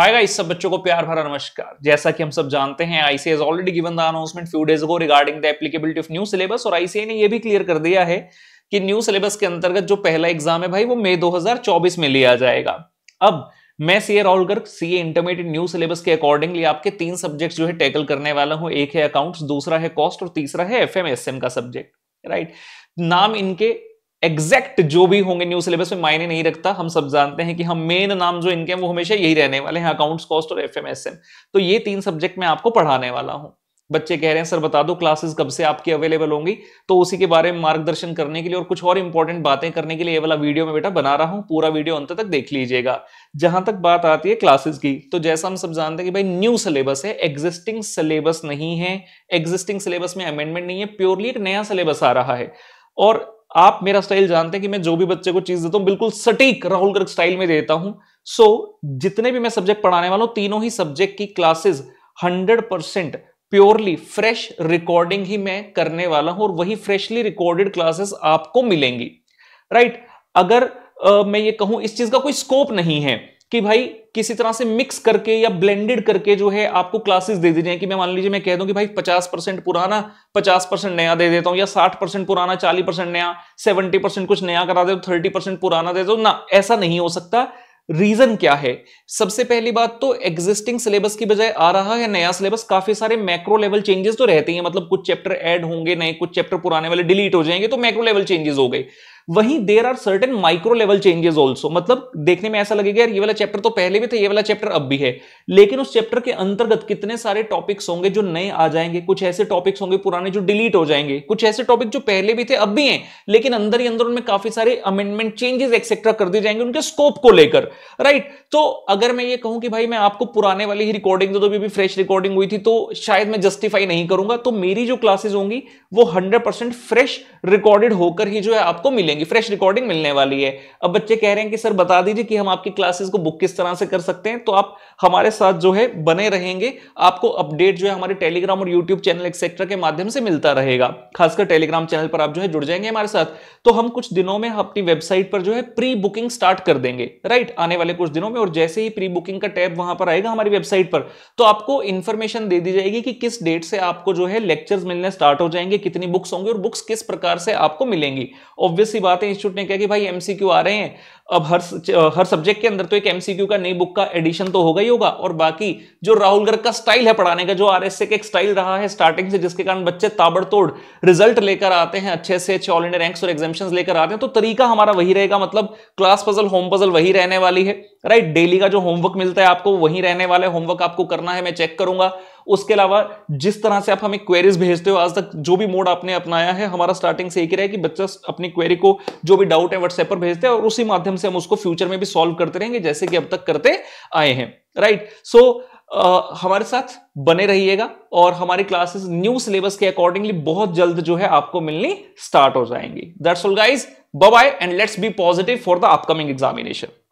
आएगा इस सब बच्चों को प्यार भरा नमस्कार जैसा कि हम सब जानते हैं ICA has already given the announcement few days ago regarding the applicability of new syllabus और आईसीए ने यह भी क्लियर कर दिया है कि न्यू सिलेबस के अंतर्गत जो पहला एग्जाम है भाई वो मई 2024 में लिया जाएगा अब मैं C A Rahulkar C A intermediate new syllabus के अकॉर्डिंगली आपके तीन सब्जेक्ट जो है टैकल करने वाला हूँ एक है अकाउंट दूसरा है कॉस्ट और तीसरा है एफ का सब्जेक्ट राइट नाम इनके एग्जैक्ट जो भी होंगे न्यू सिलेबस में मायने नहीं रखता हम सब जानते हैं कि हम मेन नाम जो इनके हैं वो हमेशा यही रहने वाले हैं अकाउंट्स कॉस्ट और एफ तो ये तीन सब्जेक्ट मैं आपको पढ़ाने वाला हूँ बच्चे कह रहे हैं सर बता दो क्लासेस कब से आपकी अवेलेबल होंगी तो उसी के बारे में मार्गदर्शन करने के लिए और कुछ और इंपॉर्टेंट बातें करने के लिए ये वाला वीडियो में बेटा बना रहा हूँ पूरा वीडियो अंत तक देख लीजिएगा जहां तक बात आती है क्लासेस की तो जैसा हम सब जानते हैं कि भाई न्यू सिलेबस है एग्जिस्टिंग सिलेबस नहीं है एग्जिस्टिंग सिलेबस में अमेंडमेंट नहीं है प्योरली एक नया सिलेबस आ रहा है और आप मेरा स्टाइल जानते हैं कि मैं जो भी बच्चे को चीज देता हूं बिल्कुल सटीक राहुल गर्ग स्टाइल में देता हूं सो so, जितने भी मैं सब्जेक्ट पढ़ाने वाला हूं तीनों ही सब्जेक्ट की classes hundred percent purely fresh recording ही मैं करने वाला हूं और वही फ्रेशली रिकॉर्डेड क्लासेस आपको मिलेंगी राइट right? अगर आ, मैं ये कहूं इस चीज का कोई स्कोप नहीं है कि भाई किसी तरह से मिक्स करके या ब्लेंडेड करके जो है आपको क्लासेस दे दी जाए कि मैं मान लीजिए मैं कह दूं कि भाई 50 परसेंट पुराना 50 परसेंट नया दे देता हूं या 60 परसेंट पुराना 40 परसेंट नया 70 परसेंट कुछ नया करा दे दो 30 परसेंट पुराना दे दो ना ऐसा नहीं हो सकता रीजन क्या है सबसे पहली बात तो एग्जिस्टिंग सिलेबस की बजाय आ रहा है नया सिलेबस काफी सारे मैक्रो लेवल चेंजेस तो रहते हैं मतलब कुछ चैप्टर ऐड होंगे नए कुछ चैप्टर पुराने वाले डिलीट हो जाएंगे तो मैक्रो लेवल चेंजेस हो गए वहीं there are certain micro level changes also मतलब देखने में ऐसा लगेगा यार ये वाला चैप्टर तो पहले भी था ये वाला चैप्टर अब भी है लेकिन उस चैप्टर के अंतर्गत कितने सारे टॉपिक्स होंगे जो नए आ जाएंगे कुछ ऐसे टॉपिक्स होंगे पुराने जो डिलीट हो जाएंगे कुछ ऐसे टॉपिक जो पहले भी थे अब भी हैं लेकिन अंदर ही अंदर उनमें काफी सारे अमेंडमेंट चेंजेस एक्सेट्रा कर दिए जाएंगे उनके स्कोप को लेकर राइट तो अगर मैं ये कहूं कि भाई मैं आपको पुराने वाली ही रिकॉर्डिंग दो भी फ्रेश रिकॉर्डिंग हुई थी तो शायद मैं जस्टिफाई नहीं करूंगा तो मेरी जो क्लासेज होंगी वो हंड्रेड फ्रेश रिकॉर्डेड होकर ही जो है आपको मिलेंगे मिलेंगी फ्रेश रिकॉर्डिंग मिलने वाली है अब बच्चे कह रहे हैं कि सर बता दीजिए कि हम आपकी क्लासेस को बुक किस तरह से कर सकते हैं तो आप हमारे साथ जो है बने रहेंगे आपको अपडेट जो है हमारे टेलीग्राम और यूट्यूब चैनल एक्सेट्रा के माध्यम से मिलता रहेगा खासकर टेलीग्राम चैनल पर आप जो है जुड़ जाएंगे हमारे साथ तो हम कुछ दिनों में अपनी वेबसाइट पर जो है प्री बुकिंग स्टार्ट कर देंगे राइट आने वाले कुछ दिनों में और जैसे ही प्री बुकिंग का टैब वहां पर आएगा हमारी वेबसाइट पर तो आपको इन्फॉर्मेशन दे दी जाएगी कि किस डेट से आपको जो है लेक्चर्स मिलने स्टार्ट हो जाएंगे कितनी बुक्स होंगे और बुक्स किस प्रकार से आपको मिलेंगी ऑब्वियसली बात है इंस्टीट्यूट ने कहा कि भाई एमसीक्यू आ रहे हैं अब हर हर सब्जेक्ट के अंदर तो एक एमसीक्यू का नई बुक का एडिशन तो होगा ही होगा और बाकी जो राहुल गर्ग का स्टाइल है पढ़ाने का जो आरएसए का एक स्टाइल रहा है स्टार्टिंग से जिसके कारण बच्चे ताबड़तोड़ रिजल्ट लेकर आते हैं अच्छे से अच्छे ऑल इंडिया रैंक्स और एग्जामेशन लेकर आते हैं तो तरीका हमारा वही रहेगा मतलब क्लास पजल होम पजल वही रहने वाली है राइट डेली का जो होमवर्क मिलता है आपको वही रहने वाला है होमवर्क आपको करना है मैं चेक करूंगा उसके अलावा जिस तरह से आप हमें क्वेरीज भेजते हो आज तक जो भी मोड आपने अपनाया है हमारा स्टार्टिंग से एक ही रहा है कि बच्चा अपनी क्वेरी को जो भी डाउट है व्हाट्सएप पर भेजते हैं और उसी माध्यम से हम उसको फ्यूचर में भी सॉल्व करते रहेंगे जैसे कि अब तक करते आए हैं राइट सो Uh, हमारे साथ बने रहिएगा और हमारी क्लासेस न्यू सिलेबस के अकॉर्डिंगली बहुत जल्द जो है आपको मिलनी स्टार्ट हो जाएंगी that's all bye bye and let's be positive for the upcoming examination